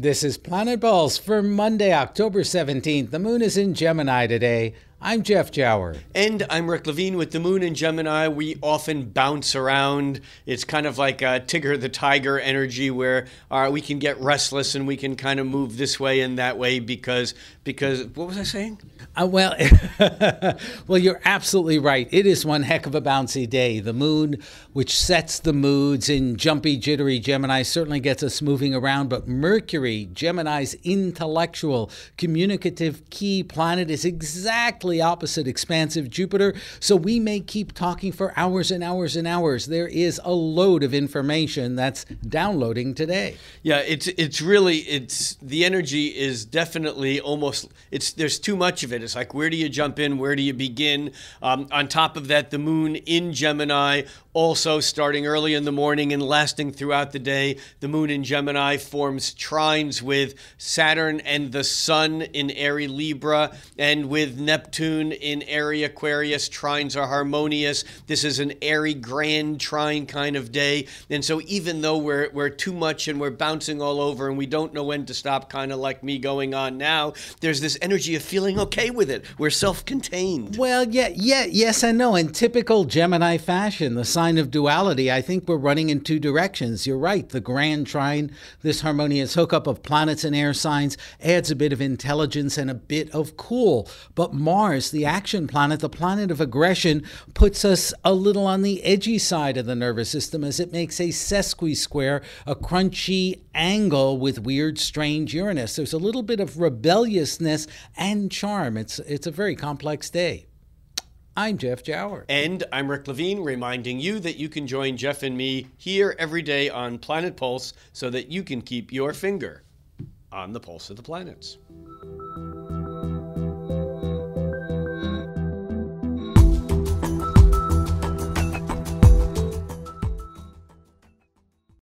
This is Planet Pulse for Monday, October 17th. The moon is in Gemini today. I'm Jeff Jower. And I'm Rick Levine with The Moon and Gemini. We often bounce around. It's kind of like a Tigger the Tiger energy where uh, we can get restless and we can kind of move this way and that way because, because what was I saying? Uh, well, well, you're absolutely right. It is one heck of a bouncy day. The moon, which sets the moods in jumpy, jittery Gemini, certainly gets us moving around. But Mercury, Gemini's intellectual, communicative key planet, is exactly directly opposite expansive Jupiter, so we may keep talking for hours and hours and hours. There is a load of information that's downloading today. Yeah, it's it's really it's the energy is definitely almost it's there's too much of it. It's like where do you jump in? Where do you begin? Um, on top of that, the moon in Gemini also, starting early in the morning and lasting throughout the day, the moon in Gemini forms trines with Saturn and the sun in Aries Libra, and with Neptune in Aries Aquarius. Trines are harmonious. This is an airy grand trine kind of day. And so, even though we're, we're too much and we're bouncing all over and we don't know when to stop, kind of like me going on now, there's this energy of feeling okay with it. We're self contained. Well, yeah, yeah, yes and no. In typical Gemini fashion, the sun sign of duality. I think we're running in two directions. You're right. The grand trine, this harmonious hookup of planets and air signs, adds a bit of intelligence and a bit of cool. But Mars, the action planet, the planet of aggression, puts us a little on the edgy side of the nervous system as it makes a sesqui-square, a crunchy angle with weird, strange Uranus. There's a little bit of rebelliousness and charm. It's, it's a very complex day. I'm Jeff Jowett. And I'm Rick Levine, reminding you that you can join Jeff and me here every day on Planet Pulse so that you can keep your finger on the pulse of the planets.